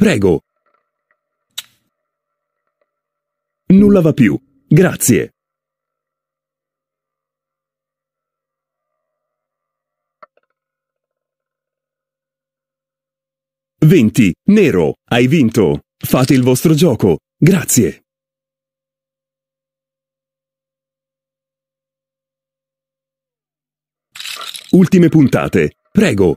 Prego. Nulla va più. Grazie. Venti, nero, hai vinto. Fate il vostro gioco. Grazie. Ultime puntate. Prego.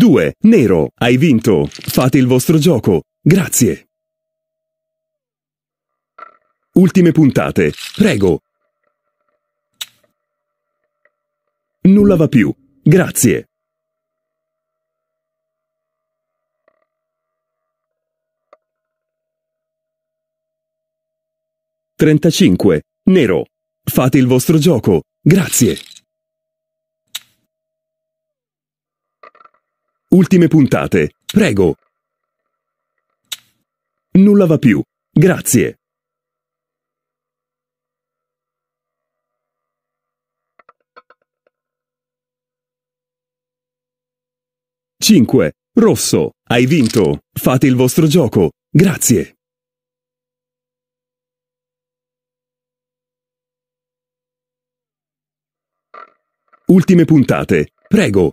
2. Nero, hai vinto. Fate il vostro gioco. Grazie. Ultime puntate. Prego. Nulla va più. Grazie. Trentacinque. Nero. Fate il vostro gioco. Grazie. Ultime puntate. Prego. Nulla va più. Grazie. Cinque. Rosso. Hai vinto. Fate il vostro gioco. Grazie. Ultime puntate. Prego.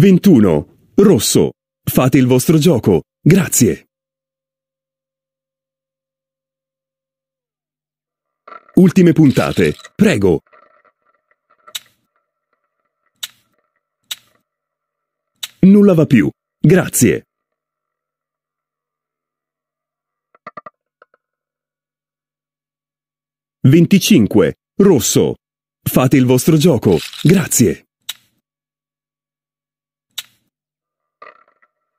21. Rosso. Fate il vostro gioco. Grazie. Ultime puntate. Prego. Nulla va più. Grazie. Venticinque. Rosso. Fate il vostro gioco. Grazie.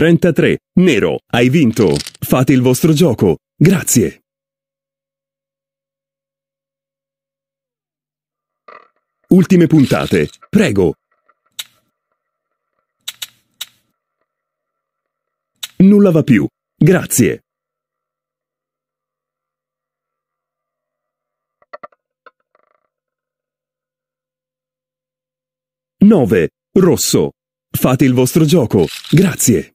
33. Nero, hai vinto. Fate il vostro gioco. Grazie. Ultime puntate. Prego. Nulla va più. Grazie. Nove. Rosso. Fate il vostro gioco. Grazie.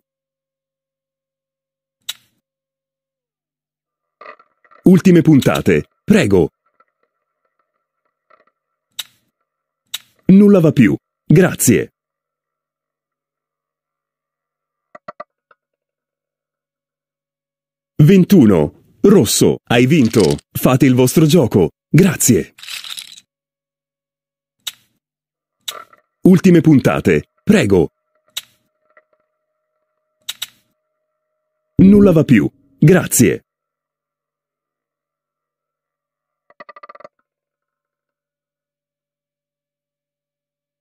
ultime puntate. Prego. Nulla va più. Grazie. Ventuno. Rosso, hai vinto. Fate il vostro gioco. Grazie. Ultime puntate. Prego. Nulla va più. Grazie.